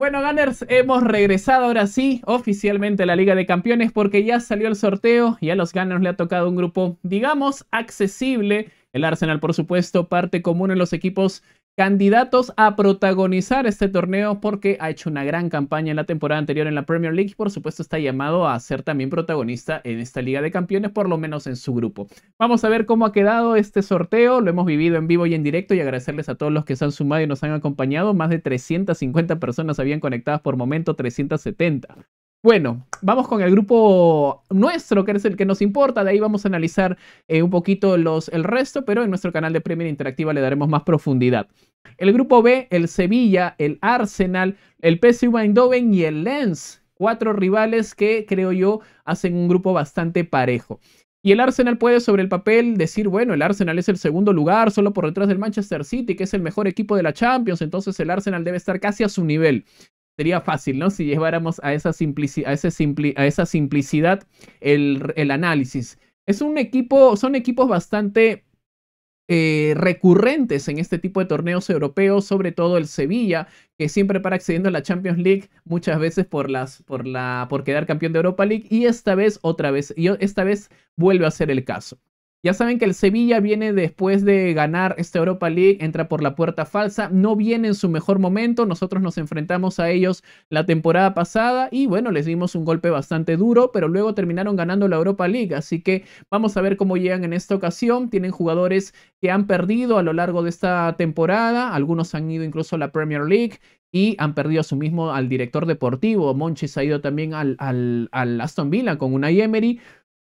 Bueno, Gunners, hemos regresado ahora sí oficialmente a la Liga de Campeones porque ya salió el sorteo y a los Gunners le ha tocado un grupo, digamos, accesible. El Arsenal, por supuesto, parte común en los equipos candidatos a protagonizar este torneo porque ha hecho una gran campaña en la temporada anterior en la Premier League y por supuesto está llamado a ser también protagonista en esta Liga de Campeones, por lo menos en su grupo. Vamos a ver cómo ha quedado este sorteo, lo hemos vivido en vivo y en directo y agradecerles a todos los que se han sumado y nos han acompañado, más de 350 personas habían conectadas por momento, 370. Bueno, vamos con el grupo nuestro, que es el que nos importa. De ahí vamos a analizar eh, un poquito los, el resto, pero en nuestro canal de Premier Interactiva le daremos más profundidad. El grupo B, el Sevilla, el Arsenal, el PSV Eindhoven y el Lens. Cuatro rivales que creo yo hacen un grupo bastante parejo. Y el Arsenal puede sobre el papel decir, bueno, el Arsenal es el segundo lugar, solo por detrás del Manchester City, que es el mejor equipo de la Champions, entonces el Arsenal debe estar casi a su nivel sería fácil, ¿no? Si lleváramos a esa, a ese a esa simplicidad el, el, análisis. Es un equipo, son equipos bastante eh, recurrentes en este tipo de torneos europeos, sobre todo el Sevilla, que siempre para accediendo a la Champions League, muchas veces por las, por la, por quedar campeón de Europa League, y esta vez otra vez, y esta vez vuelve a ser el caso. Ya saben que el Sevilla viene después de ganar esta Europa League, entra por la puerta falsa, no viene en su mejor momento, nosotros nos enfrentamos a ellos la temporada pasada y bueno, les dimos un golpe bastante duro, pero luego terminaron ganando la Europa League, así que vamos a ver cómo llegan en esta ocasión, tienen jugadores que han perdido a lo largo de esta temporada, algunos han ido incluso a la Premier League, y han perdido a su mismo al director deportivo. Monchis ha ido también al, Aston Villa con una Emery.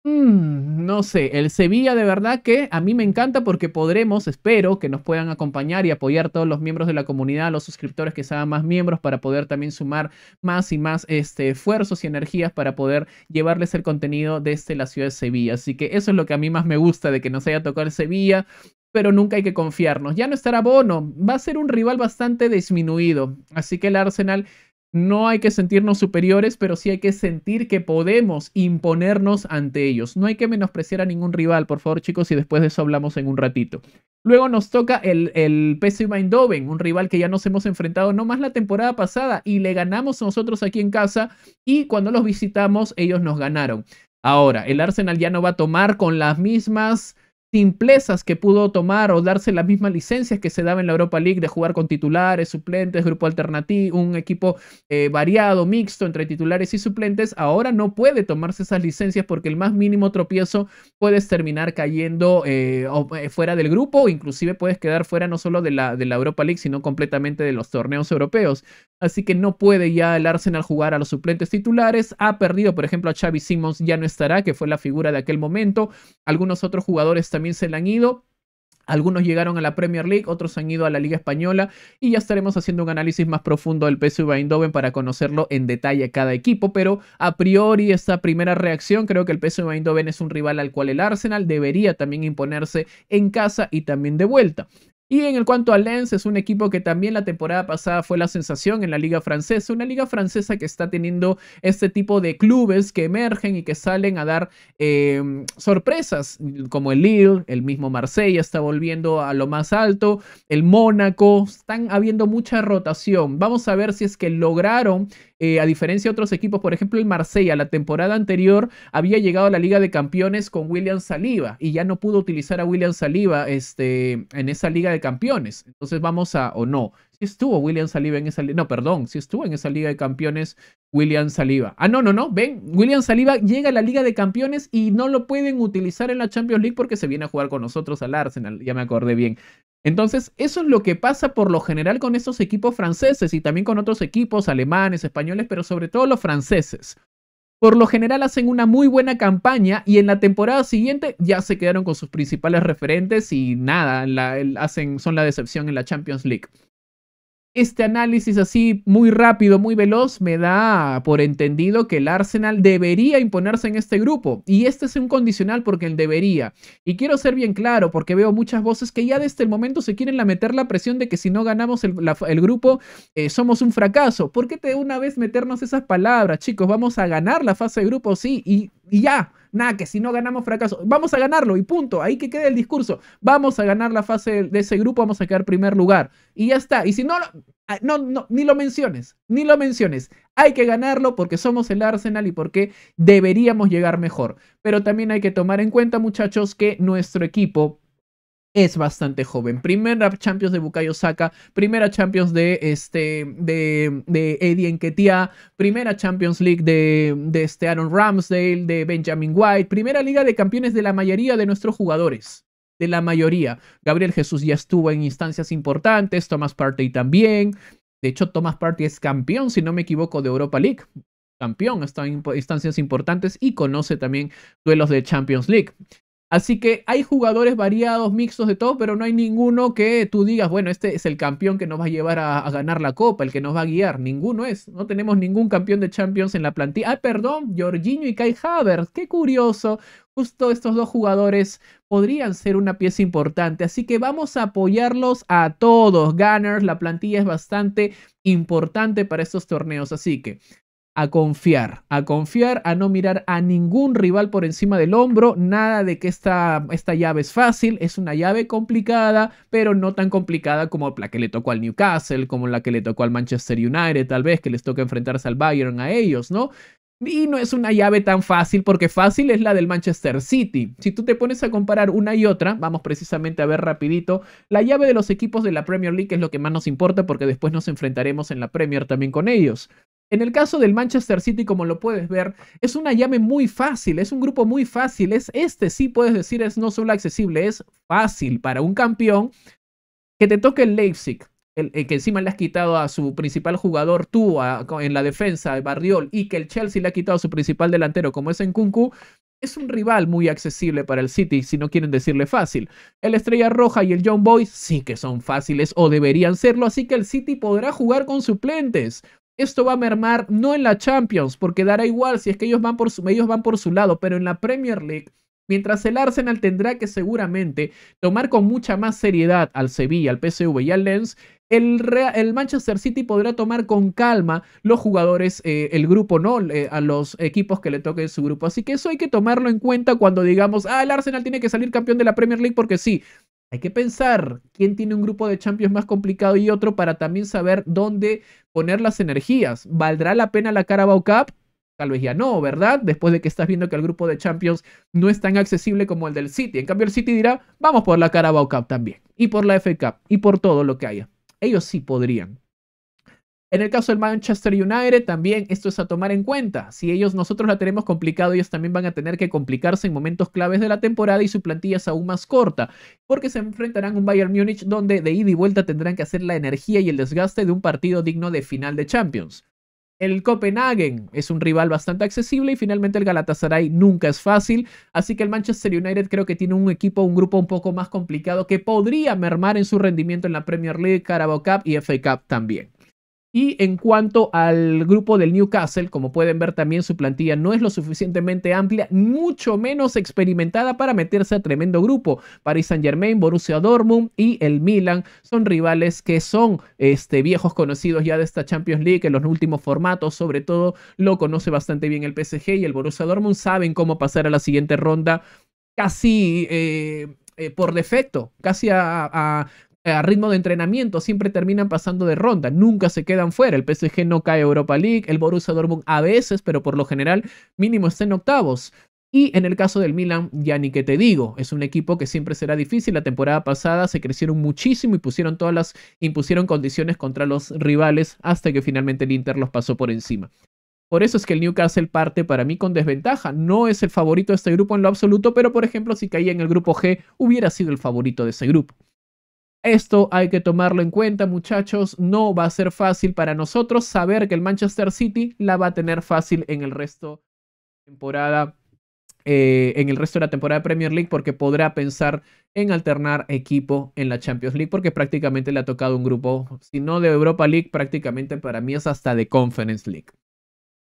Mm, no sé, el Sevilla de verdad que a mí me encanta porque podremos, espero que nos puedan acompañar y apoyar todos los miembros de la comunidad, los suscriptores que sean más miembros para poder también sumar más y más este, esfuerzos y energías para poder llevarles el contenido desde este, la ciudad de Sevilla. Así que eso es lo que a mí más me gusta de que nos haya tocado el Sevilla, pero nunca hay que confiarnos. Ya no estará Bono, va a ser un rival bastante disminuido, así que el Arsenal no hay que sentirnos superiores, pero sí hay que sentir que podemos imponernos ante ellos. No hay que menospreciar a ningún rival, por favor, chicos, y después de eso hablamos en un ratito. Luego nos toca el, el PSV un rival que ya nos hemos enfrentado no más la temporada pasada y le ganamos nosotros aquí en casa y cuando los visitamos ellos nos ganaron. Ahora, el Arsenal ya no va a tomar con las mismas simplezas que pudo tomar o darse las mismas licencias que se daba en la Europa League de jugar con titulares, suplentes, grupo alternativo, un equipo eh, variado, mixto entre titulares y suplentes, ahora no puede tomarse esas licencias porque el más mínimo tropiezo puedes terminar cayendo eh, eh, fuera del grupo, o inclusive puedes quedar fuera no solo de la, de la Europa League, sino completamente de los torneos europeos. Así que no puede ya el Arsenal jugar a los suplentes titulares. Ha perdido, por ejemplo, a Xavi Simons, ya no estará, que fue la figura de aquel momento. Algunos otros jugadores también se le han ido. Algunos llegaron a la Premier League, otros han ido a la Liga Española y ya estaremos haciendo un análisis más profundo del PSV Eindhoven para conocerlo en detalle a cada equipo, pero a priori esta primera reacción creo que el PSV Eindhoven es un rival al cual el Arsenal debería también imponerse en casa y también de vuelta. Y en el cuanto a Lens, es un equipo que también la temporada pasada fue la sensación en la liga francesa, una liga francesa que está teniendo este tipo de clubes que emergen y que salen a dar em, sorpresas, como el Lille, el mismo Marsella está volviendo a lo más alto, el Mónaco, están habiendo mucha rotación. Vamos a ver si es que lograron eh, a diferencia de otros equipos, por ejemplo el Marsella, la temporada anterior había llegado a la Liga de Campeones con William Saliba y ya no pudo utilizar a William Saliba este, en esa Liga de Campeones. Entonces vamos a, o no, si estuvo William Saliba en esa liga, no, perdón, si estuvo en esa Liga de Campeones William Saliba. Ah, no, no, no, ven, William Saliba llega a la Liga de Campeones y no lo pueden utilizar en la Champions League porque se viene a jugar con nosotros al Arsenal, ya me acordé bien. Entonces, eso es lo que pasa por lo general con estos equipos franceses y también con otros equipos alemanes, españoles, pero sobre todo los franceses. Por lo general hacen una muy buena campaña y en la temporada siguiente ya se quedaron con sus principales referentes y nada, son la decepción en la Champions League. Este análisis así muy rápido, muy veloz, me da por entendido que el Arsenal debería imponerse en este grupo. Y este es un condicional porque el debería. Y quiero ser bien claro porque veo muchas voces que ya desde el momento se quieren la meter la presión de que si no ganamos el, grupo eh, somos un fracaso. ¿Por qué te una vez meternos esas palabras, chicos? Vamos a ganar la fase de grupo, sí, y ya. Nada, que si no ganamos fracaso. Vamos a ganarlo y punto. Ahí que quede el discurso. Vamos a ganar la fase de ese grupo, vamos a quedar primer lugar. Y ya está. Y si no, ah, no, no, ni lo menciones, ni lo menciones. Hay que ganarlo porque somos el Arsenal y porque deberíamos llegar mejor. Pero también hay que tomar en cuenta, muchachos, que nuestro equipo es bastante joven. Primera Champions de Bukayo Saka, primera Champions de, este, de, Eddie primera Champions League de, de este Aaron Ramsdale, de Benjamin White, primera Liga de Campeones de la mayoría de nuestros jugadores. De la mayoría. Gabriel Jesús ya estuvo en instancias importantes, Thomas Partey también. De hecho, Thomas Partey es campeón, si no me equivoco, de Europa League campeón, está en instancias importantes y conoce también duelos de Champions League. Así que hay jugadores variados, mixtos de todo, pero no hay ninguno que tú digas, bueno, este es el campeón que nos va a llevar a, ganar la copa, el que nos va a guiar. Ninguno es. No tenemos ningún campeón de Champions en la plantilla. Ah, perdón, Jorginho y Kai Havertz. Qué curioso. Justo estos dos jugadores podrían ser una pieza importante. Así que vamos a apoyarlos a todos. Gunners, la plantilla es bastante importante para estos torneos. Así que a confiar, a confiar, a no mirar a ningún rival por encima del hombro, nada de que esta, esta llave es fácil, es una llave complicada, pero no tan complicada como la que le tocó al Newcastle, como la que le tocó al Manchester United, tal vez que les toca enfrentarse al Bayern a ellos, ¿no? Y no es una llave tan fácil porque fácil es la del Manchester City. Si tú te pones a comparar una y otra, vamos precisamente a ver rapidito, la llave de los equipos de la Premier League es lo que más nos importa porque después nos enfrentaremos en la Premier también con ellos. En el caso del Manchester City, como lo puedes ver, es una llave muy fácil, es un grupo muy fácil, es este sí puedes decir es no solo accesible, es fácil para un campeón que te toque el Leipzig, que encima le has quitado a su principal jugador tú en la defensa, Barriol, y que el Chelsea le ha quitado a su principal delantero como es en Kunku, es un rival muy accesible para el City, si no quieren decirle fácil. El Estrella Roja y el John Boys sí que son fáciles o deberían serlo, así que el City podrá jugar con suplentes esto va a mermar no en la Champions, porque dará igual si es que ellos van por su, van por su lado, pero en la Premier League, mientras el Arsenal tendrá que seguramente tomar con mucha más seriedad al Sevilla, al PSV y al Lens, el, Manchester City podrá tomar con calma los jugadores, eh, el grupo, ¿no? a los equipos que le toque su grupo. Así que eso hay que tomarlo en cuenta cuando digamos, ah, el Arsenal tiene que salir campeón de la Premier League porque sí, hay que pensar quién tiene un grupo de Champions más complicado y otro para también saber dónde poner las energías. ¿Valdrá la pena la Carabao Cup? Tal vez ya no, ¿verdad? Después de que estás viendo que el grupo de Champions no es tan accesible como el del City. En cambio, el City dirá, vamos por la Carabao Cup también. Y por la FA Cup. Y por todo lo que haya. Ellos sí podrían. En el caso del Manchester United, también esto es a tomar en cuenta. Si ellos, nosotros la tenemos complicado, ellos también van a tener que complicarse en momentos claves de la temporada y su plantilla es aún más corta, porque se enfrentarán a un Bayern Múnich donde de ida y vuelta tendrán que hacer la energía y el desgaste de un partido digno de final de Champions. El Copenhagen es un rival bastante accesible y finalmente el Galatasaray nunca es fácil, así que el Manchester United creo que tiene un equipo, un grupo un poco más complicado que podría mermar en su rendimiento en la Premier League, Carabao Cup y FA Cup también. Y en cuanto al grupo del Newcastle, como pueden ver también su plantilla no es lo suficientemente amplia, mucho menos experimentada para meterse a tremendo grupo. Paris Saint Germain, Borussia Dortmund y el Milan son rivales que son este, viejos conocidos ya de esta Champions League en los últimos formatos, sobre todo lo conoce bastante bien el PSG y el Borussia Dortmund saben cómo pasar a la siguiente ronda casi... Eh, eh, por defecto, casi a a ritmo de entrenamiento siempre terminan pasando de ronda, nunca se quedan fuera. El PSG no cae Europa League, el Borussia Dortmund a veces, pero por lo general mínimo está en octavos. Y en el caso del Milan, ya ni que te digo, es un equipo que siempre será difícil. La temporada pasada se crecieron muchísimo y pusieron todas las impusieron condiciones contra los rivales hasta que finalmente el Inter los pasó por encima. Por eso es que el Newcastle parte para mí con desventaja. No es el favorito de este grupo en lo absoluto, pero por ejemplo, si caía en el grupo G, hubiera sido el favorito de ese grupo. Esto hay que tomarlo en cuenta, muchachos. No va a ser fácil para nosotros saber que el Manchester City la va a tener fácil en el resto de temporada. Eh, en el resto de la temporada de Premier League porque podrá pensar en alternar equipo en la Champions League porque prácticamente le ha tocado un grupo, si no de Europa League, prácticamente para mí es hasta de Conference League.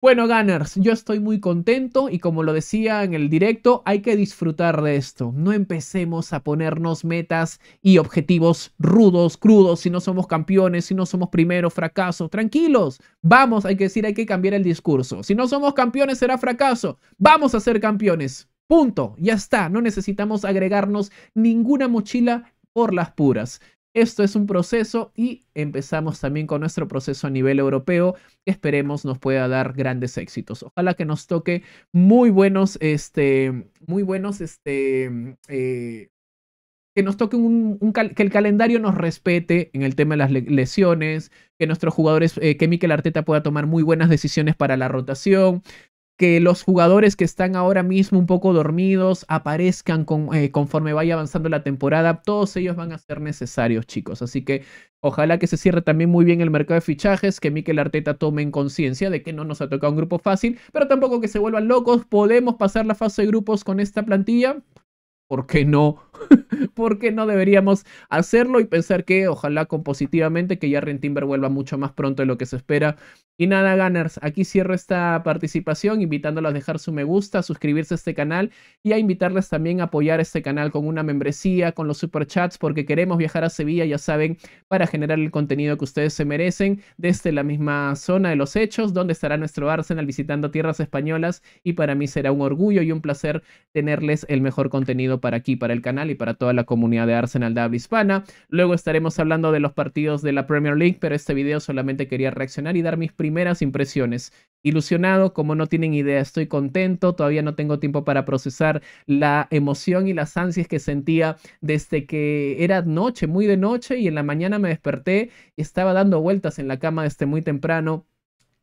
Bueno, Gunners, yo estoy muy contento y como lo decía en el directo, hay que disfrutar de esto. No empecemos a ponernos metas y objetivos rudos, crudos, si no somos campeones, si no somos primero, fracaso. Tranquilos, vamos, hay que decir, hay que cambiar el discurso. Si no somos campeones será fracaso. Vamos a ser campeones. Punto, ya está, no necesitamos agregarnos ninguna mochila por las puras. Esto es un proceso y empezamos también con nuestro proceso a nivel europeo que esperemos nos pueda dar grandes éxitos. Ojalá que nos toque muy buenos, este, muy buenos, este, eh, que nos toque un, que el calendario nos respete en el tema de las lesiones, que nuestros jugadores, eh, que Mikel Arteta pueda tomar muy buenas decisiones para la rotación, que los jugadores que están ahora mismo un poco dormidos aparezcan eh, conforme vaya avanzando la temporada. Todos ellos van a ser necesarios, chicos. Así que ojalá que se cierre también muy bien el mercado de fichajes, que Mikel Arteta tome en conciencia de que no nos ha tocado un grupo fácil, pero tampoco que se vuelvan locos. Podemos pasar la fase de grupos con esta plantilla. ¿Por qué no? ¿Por qué no deberíamos hacerlo y pensar que ojalá compositivamente que ya Timber vuelva mucho más pronto de lo que se espera? Y nada, Gunners, aquí cierro esta participación invitándolos a dejar su me gusta, a suscribirse a este canal y a invitarles también a apoyar este canal con una membresía, con los superchats, porque queremos viajar a Sevilla, ya saben, para generar el contenido que ustedes se merecen desde la misma zona de los hechos, donde estará nuestro Arsenal visitando tierras españolas y para mí será un orgullo y un placer tenerles el mejor contenido para aquí, para el canal para toda la comunidad de Arsenal de hispana. Luego estaremos hablando de los partidos de la Premier League, pero este video solamente quería reaccionar y dar mis primeras impresiones. Ilusionado, como no tienen idea, estoy contento, todavía no tengo tiempo para procesar la emoción y las ansias que sentía desde que era noche, muy de noche, y en la mañana me desperté estaba dando vueltas en la cama desde muy temprano,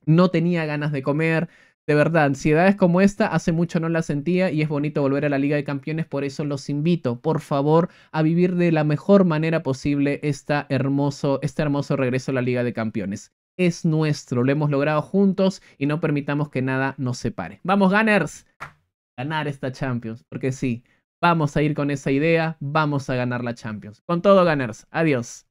no tenía ganas de comer de verdad, ansiedades como esta hace mucho no la sentía y es bonito volver a la Liga de Campeones, por eso los invito, por favor, a vivir de la mejor manera posible esta hermoso, este hermoso regreso a la Liga de Campeones. Es nuestro, lo hemos logrado juntos y no permitamos que nada nos separe. ¡Vamos, Gunners! Ganar esta Champions, porque sí, vamos a ir con esa idea, vamos a ganar la Champions. Con todo, Gunners, adiós.